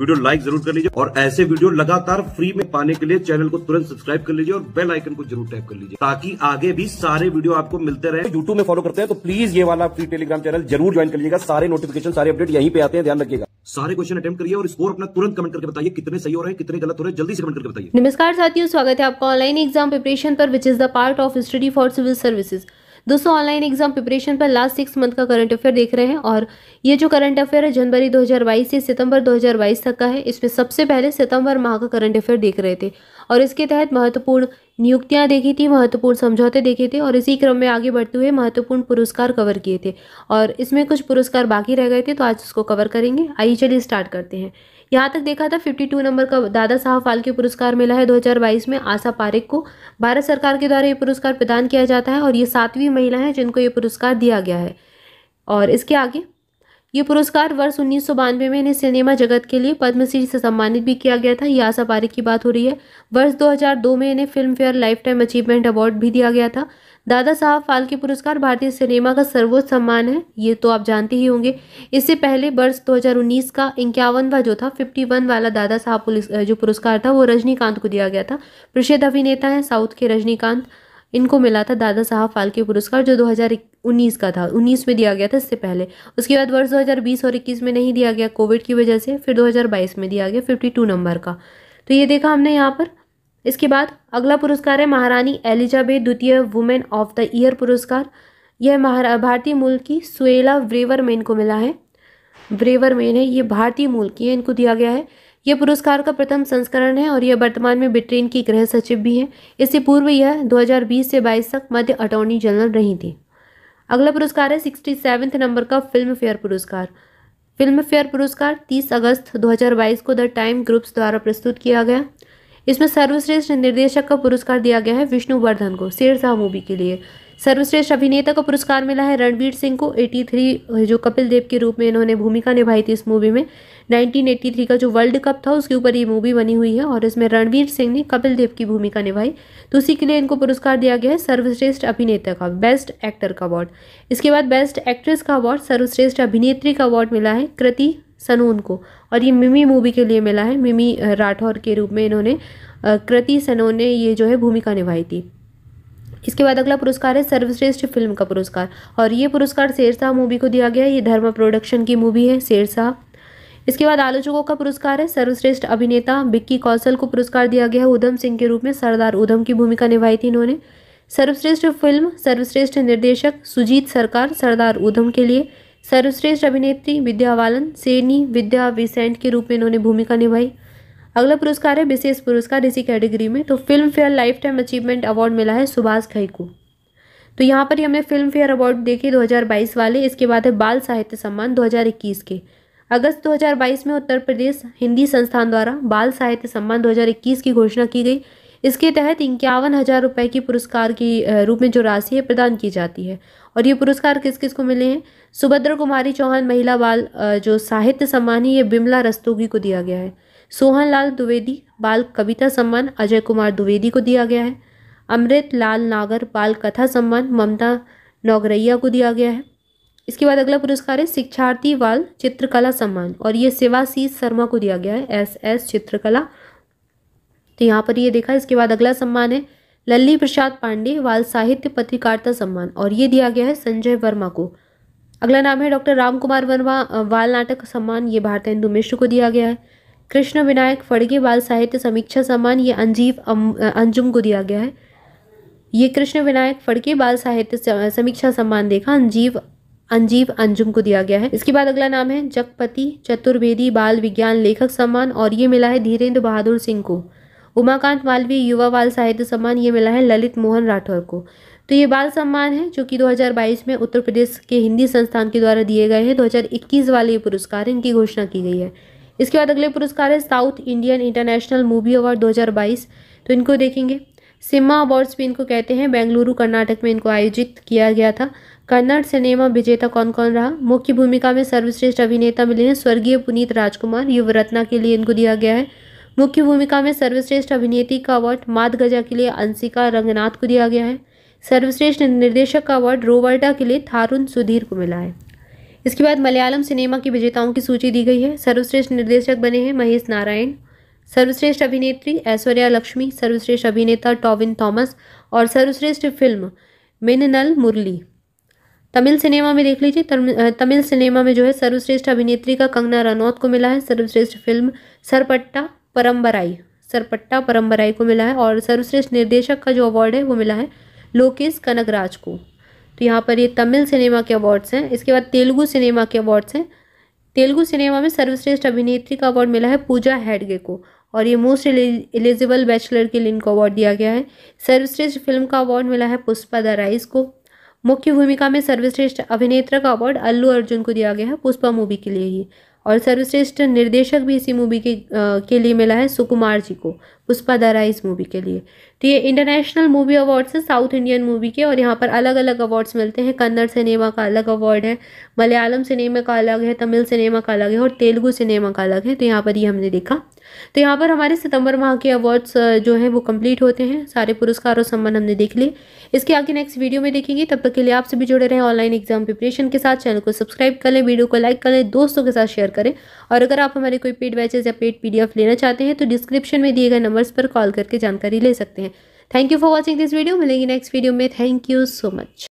video like जरूर कर लीजिए और ऐसे वीडियो लगातार फ्री में पाने के लिए चैनल को तुरंत सब्सक्राइब कर लीजिए और बेल आइकन को जरूर टैप कर लीजिए ताकि आगे भी सारे वीडियो आपको मिलते रहे यूट्यूब में फॉलो करते हैं तो प्लीज ये वाला फ्री टेलीग्राम चैनल जरूर ज्वाइन कर लीजिएगा सारे नोटिफिकेशन सारे अपडेट यहीं पे आते हैं ध्यान रखिएगा सारे क्वेश्चन अटेम्प्ट करिए और स्कोर अपना तुरंत कमेंट करके बताइए कितने सही हो रहे हैं कितने गलत हो रहे हैं जल्दी से कमेंट करके बताइए नमस्कार साथियों स्वागत है आपका ऑनलाइन एग्जाम प्रिपरेशन पर which is the part of study for civil services दोस्तों ऑनलाइन एग्जाम प्रिपरेशन पर लास्ट सिक्स मंथ का करंट अफेयर देख रहे हैं और ये जो करंट अफेयर है जनवरी 2022 से सितंबर 2022 तक का है इसमें सबसे पहले सितंबर माह का करंट अफेयर देख रहे थे और इसके तहत महत्वपूर्ण नियुक्तियां देखी थी महत्वपूर्ण समझौते देखे थे और इसी क्रम में आगे बढ़ते हुए महत्वपूर्ण पुरस्कार कवर किए थे और इसमें कुछ पुरस्कार बाकी रह गए थे तो आज उसको कवर करेंगे आइए चलिए स्टार्ट करते हैं यहाँ तक देखा था 52 नंबर का दादा साहब फाल्के पुरस्कार मिला है 2022 में आशा पारेख को भारत सरकार के द्वारा ये पुरस्कार प्रदान किया जाता है और ये सातवीं महिला है जिनको ये पुरस्कार दिया गया है और इसके आगे ये पुरस्कार वर्ष उन्नीस में इन्हें सिनेमा जगत के लिए पद्मश्री से सम्मानित भी किया गया था ये आशा पारेख की बात हो रही है वर्ष 2002 में इन्हें Filmfare lifetime achievement award भी दिया गया था दादा साहब फाल्के पुरस्कार भारतीय सिनेमा का सर्वोच्च सम्मान है ये तो आप जानते ही होंगे इससे पहले वर्ष 2019 का इक्यावनवा जो था 51 वाला दादा साहब जो पुरस्कार था वो रजनीकांत को दिया गया था प्रसिद्ध अभिनेता हैं साउथ के रजनीकांत इनको मिला था दादा साहब फाल्के पुरस्कार जो 2019 का था 19 में दिया गया था इससे पहले उसके बाद वर्ष 2020 और 21 में नहीं दिया गया कोविड की वजह से फिर 2022 में दिया गया 52 नंबर का तो ये देखा हमने यहाँ पर इसके बाद अगला पुरस्कार है महारानी एलिजाबेथ द्वितीय वुमेन ऑफ द ईयर पुरस्कार यह महारा भारतीय मूल की सुएला ब्रेवरमेन को मिला है ब्रेवरमेन है ये भारतीय मूल की है इनको दिया गया है यह पुरस्कार का प्रथम संस्करण है और यह वर्तमान में ब्रिटेन की गृह सचिव भी हैं इससे पूर्व यह 2020 से 22 तक मध्य अटॉर्नी जनरल रही थी अगला पुरस्कार है सिक्सटी सेवन्थ नंबर का फिल्म फेयर पुरस्कार फिल्म फेयर पुरस्कार 30 अगस्त 2022 को द टाइम ग्रुप्स द्वारा प्रस्तुत किया गया इसमें सर्वश्रेष्ठ निर्देशक का पुरस्कार दिया गया है विष्णुवर्धन को शेरशाह मूवी के लिए सर्वश्रेष्ठ अभिनेता का पुरस्कार मिला है रणवीर सिंह को 83 जो कपिल देव के रूप में इन्होंने भूमिका निभाई थी इस मूवी में 1983 का जो वर्ल्ड कप था उसके ऊपर ये मूवी बनी हुई है और इसमें रणवीर सिंह ने कपिल देव की भूमिका निभाई तो उसी के लिए इनको पुरस्कार दिया गया है सर्वश्रेष्ठ अभिनेता का बेस्ट एक्टर का अवार्ड इसके बाद बेस्ट एक्ट्रेस का अवार्ड सर्वश्रेष्ठ अभिनेत्री का अवार्ड मिला है कृति सनून को और ये मिमी मूवी के लिए मिला है मिमी राठौर के रूप में इन्होंने कृति सनोन ने ये जो है भूमिका निभाई थी इसके बाद अगला पुरस्कार है सर्वश्रेष्ठ फिल्म का पुरस्कार और ये पुरस्कार शेरशाह मूवी को दिया गया है ये धर्मा प्रोडक्शन की मूवी है शेरशाह इसके बाद आलोचकों का पुरस्कार है सर्वश्रेष्ठ अभिनेता बिक्की कौशल को पुरस्कार दिया गया है उधम सिंह के रूप में सरदार उधम की भूमिका निभाई थी इन्होंने सर्वश्रेष्ठ फिल्म सर्वश्रेष्ठ निर्देशक सुजीत सरकार सरदार उधम के लिए सर्वश्रेष्ठ अभिनेत्री विद्या बालन सेनी विद्या विसेंट के रूप में इन्होंने भूमिका निभाई अगला पुरस्कार है विशेष पुरस्कार इसी कैटेगरी में तो Filmfare lifetime achievement award मिला है सुभाष खई को तो यहाँ पर ही हमने फिल्म फेयर अवार्ड देखे 2022 वाले इसके बाद है बाल साहित्य सम्मान 2021 के अगस्त 2022 में उत्तर प्रदेश हिंदी संस्थान द्वारा बाल साहित्य सम्मान 2021 की घोषणा की गई इसके तहत इक्यावन हज़ार रुपये की पुरस्कार की रूप में जो राशि है प्रदान की जाती है और ये पुरस्कार किस किस को मिले हैं सुभद्रा कुमारी चौहान महिला बाल जो साहित्य सम्मान है ये बिमला रस्तोगी को दिया गया है सोहन लाल द्विवेदी बाल कविता सम्मान अजय कुमार द्विवेदी को दिया गया है अमृत लाल नागर बाल कथा सम्मान ममता नौगरैया को दिया गया है इसके बाद अगला पुरस्कार है शिक्षार्थी बाल चित्रकला सम्मान और ये सेवाशीष शर्मा को दिया गया है एस एस चित्रकला तो यहाँ पर ये देखा इसके बाद अगला सम्मान है लल्ली प्रसाद पांडे बाल साहित्य पत्रकारिता सम्मान और ये दिया गया है संजय वर्मा को अगला नाम है डॉक्टर राम कुमार वर्मा वाल नाटक सम्मान ये हिंदू मिश्र को दिया गया है कृष्ण विनायक फड़गे बाल साहित्य समीक्षा सम्मान ये अंजीव अंजुम को दिया गया है ये कृष्ण विनायक फड़के बाल साहित्य समीक्षा सम्मान देखा अंजीव अंजीव अंजुम को दिया गया है इसके बाद अगला नाम है जगपति चतुर्वेदी बाल विज्ञान लेखक सम्मान और ये मिला है धीरेन्द्र बहादुर सिंह को उमाकांत मालवीय युवा बाल साहित्य सम्मान ये मिला है ललित मोहन राठौर को तो ये बाल सम्मान है जो कि 2022 में उत्तर प्रदेश के हिंदी संस्थान के द्वारा दिए गए हैं 2021 वाले ये पुरस्कार इनकी घोषणा की गई है इसके बाद अगले पुरस्कार है South Indian international movie award 2022 तो इनको देखेंगे सिम्मा अवार्ड्स भी इनको कहते हैं बेंगलुरु कर्नाटक में इनको आयोजित किया गया था कन्नड़ सिनेमा विजेता कौन कौन रहा मुख्य भूमिका में सर्वश्रेष्ठ अभिनेता मिले हैं स्वर्गीय पुनीत राजकुमार युवरत्ना के लिए इनको दिया गया है मुख्य भूमिका में सर्वश्रेष्ठ अभिनेत्री का अवार्ड माद गजा के लिए अंशिका रंगनाथ को दिया गया है सर्वश्रेष्ठ निर्देशक का अवार्ड रोवर्टा के लिए थारुन सुधीर को मिला है इसके बाद मलयालम सिनेमा की विजेताओं की सूची दी गई है सर्वश्रेष्ठ निर्देशक बने हैं महेश नारायण सर्वश्रेष्ठ अभिनेत्री ऐश्वर्या लक्ष्मी सर्वश्रेष्ठ अभिनेता टॉविन थॉमस और सर्वश्रेष्ठ फिल्म मिननल मुरली तमिल सिनेमा में देख लीजिए तमिल सिनेमा में जो है सर्वश्रेष्ठ अभिनेत्री का कंगना रनौत को मिला है सर्वश्रेष्ठ फिल्म सरपट्टा परम्बराई सरपट्टा परम्बराई को मिला है और सर्वश्रेष्ठ निर्देशक का जो अवार्ड है वो मिला है लोकेश कनगराज को तो यहाँ पर ये तमिल सिनेमा के अवार्ड्स हैं इसके बाद तेलुगु सिनेमा के अवार्ड्स हैं तेलुगु सिनेमा में सर्वश्रेष्ठ अभिनेत्री का अवार्ड मिला है पूजा हैडगे को और ये मोस्ट एलिजिबल बैचलर के लिए इनको अवार्ड दिया गया है सर्वश्रेष्ठ फिल्म का अवार्ड मिला है पुष्पा द राइस को मुख्य भूमिका में सर्वश्रेष्ठ अभिनेता का अवार्ड अल्लू अर्जुन को दिया गया है पुष्पा मूवी के लिए ही और सर्वश्रेष्ठ निर्देशक भी इसी मूवी के आ, के लिए मिला है सुकुमार जी को पुष्पा दारा इस मूवी के लिए तो ये इंटरनेशनल मूवी अवार्ड्स हैं साउथ इंडियन मूवी के और यहाँ पर अलग अलग अवार्ड्स मिलते हैं कन्नड़ सिनेमा का अलग अवार्ड है मलयालम सिनेमा का अलग है तमिल सिनेमा का अलग है और तेलुगू सिनेमा का अलग है तो यहाँ पर ये हमने देखा तो यहाँ पर हमारे सितंबर माह के अवार्ड्स जो हैं वो कंप्लीट होते हैं सारे पुरस्कार और सम्मान हमने देख लिए इसके आगे नेक्स्ट वीडियो में देखेंगे तब तक के लिए आपसे भी जुड़े रहें ऑनलाइन एग्जाम प्रिपरेशन के साथ चैनल को सब्सक्राइब कर लें वीडियो को लाइक कर लें दोस्तों के साथ शेयर करें और अगर आप हमारे कोई पेड बैचेज या पेड पी लेना चाहते हैं तो डिस्क्रिप्शन में दिए गए नंबर्स पर कॉल करके जानकारी ले सकते हैं thank you for watching this video मिलेंगी नेक्स्ट वीडियो में थैंक यू सो मच